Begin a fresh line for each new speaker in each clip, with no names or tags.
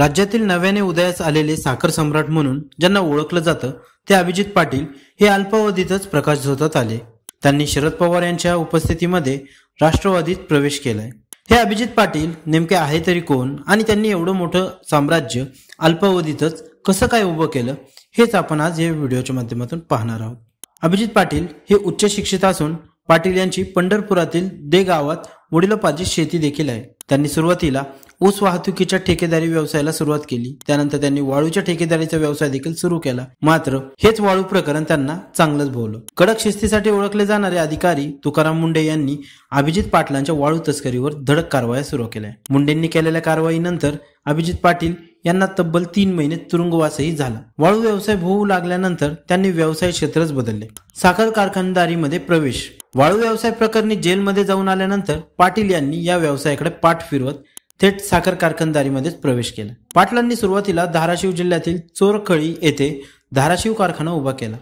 राज्यातील नव्याने उदयास आलेले साखर सम्राट म्हणून ज्यांना ओळखलं जातं ते अभिजित पाटील हे अल्पावधीतच प्रकाश झोतात आले त्यांनी शरद पवार यांच्या उपस्थितीमध्ये राष्ट्रवादीत प्रवेश केलाय हे अभिजित पाटील नेमके आहे तरी कोण आणि त्यांनी एवढं मोठं साम्राज्य अल्पावधीतच कसं काय उभं केलं हेच आपण आज या व्हिडिओच्या माध्यमातून पाहणार आहोत अभिजित पाटील हे उच्च शिक्षित असून पाटील यांची पंढरपुरातील दे गावात वडिलोपाची शेती देखील आहे त्यांनी सुरुवातीला ऊस वाहतुकीच्या ठेकेदारी व्यवसायाला सुरुवात केली त्यानंतर त्यांनी वाळूच्या ठेकेदारीचा व्यवसाय देखील सुरू केला मात्र हेच वाळू प्रकरण त्यांना चांगलंच भोवलं कडक शिस्तीसाठी ओळखले जाणारे अधिकारी तुकाराम मुंडे यांनी अभिजित पाटलांच्या वाळू तस्करीवर धडक कारवाया सुरू केल्या मुंडेंनी केलेल्या कारवाईनंतर अभिजित पाटील यांना तब्बल तीन महिने तुरुंगवासही झाला वाळू व्यवसाय होऊ लागल्यानंतर त्यांनी व्यवसाय क्षेत्रच बदलले साखर कारखानदारीमध्ये प्रवेश वाळू व्यवसाय प्रकरणी जेलमध्ये जाऊन आल्यानंतर पाटील यांनी या व्यवसायाकडे पाठ फिरवत थेट साखर कारखानदारीमध्येच प्रवेश केला पाटलांनी सुरुवातीला धाराशिव जिल्ह्यातील चोरखळी येथे धाराशिव कारखाना उभा केला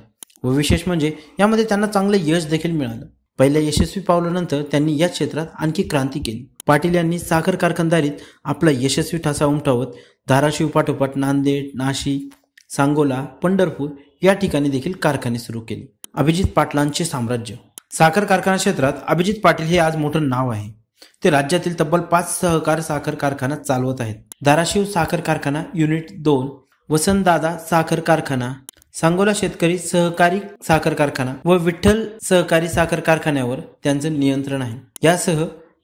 व विशेष म्हणजे यामध्ये त्यांना चांगले यश देखील मिळालं पहिल्या यशस्वी पावलानंतर त्यांनी या क्षेत्रात आणखी क्रांती केली पाटील यांनी साखर कारखानदारीत आपला यशस्वी ठसा उमटवत धाराशिव पाठोपाठ नांदेड नाशिक सांगोला पंढरपूर या ठिकाणी देखील कारखाने सुरू केले अभिजित पाटलांचे साम्राज्य साखर कारखाना क्षेत्रात अभिजित पाटील हे आज मोठं नाव आहे ते राज्यातील तब्बल पाच सहकार साखर कारखाना चालवत आहेत धाराशिव साखर कारखाना युनिट दोन वसंतदादा साखर कारखाना सांगोला शेतकरी सहकारी साखर कारखाना व विठ्ठल सहकारी साखर कारखान्यावर त्यांचं नियंत्रण आहे यासह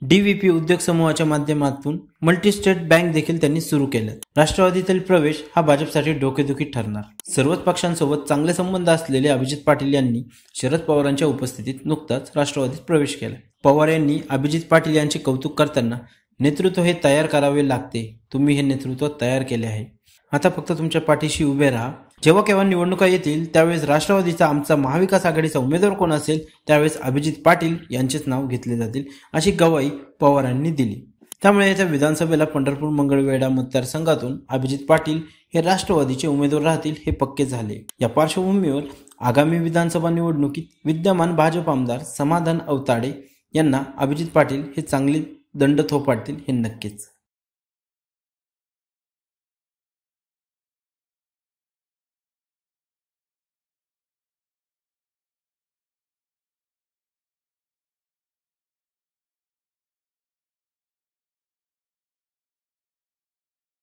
डी व्ही पी उद्योग समूहाच्या माध्यमातून मल्टीस्टेट बँक देखील त्यांनी सुरू केलं राष्ट्रवादीतील प्रवेश हा भाजपसाठी डोकेदुखी ठरणार सर्वच पक्षांसोबत चांगले संबंध असलेले अभिजित पाटील यांनी शरद पवारांच्या उपस्थितीत नुकताच राष्ट्रवादीत प्रवेश केला पवार यांनी अभिजित पाटील यांचे कौतुक करताना नेतृत्व हे तयार करावे लागते तुम्ही हे नेतृत्व तयार केले आहे आता फक्त तुमच्या पाठीशी उभे राहा जेव्हा केव्हा निवडणुका येतील त्यावेळेस राष्ट्रवादीचा आमचा महाविकास आघाडीचा उमेदवार कोण असेल त्यावेळेस अभिजित पाटील यांचेच नाव घेतले जातील अशी गवाही पवारांनी दिली त्यामुळे याच्या विधानसभेला पंढरपूर मंगळवेढा मतदारसंघातून अभिजित पाटील हे राष्ट्रवादीचे उमेदवार राहतील हे पक्के झाले या पार्श्वभूमीवर आगामी विधानसभा निवडणुकीत विद्यमान भाजप आमदार समाधान अवताडे यांना अभिजित पाटील हे चांगले दंड थोपाडतील हे नक्कीच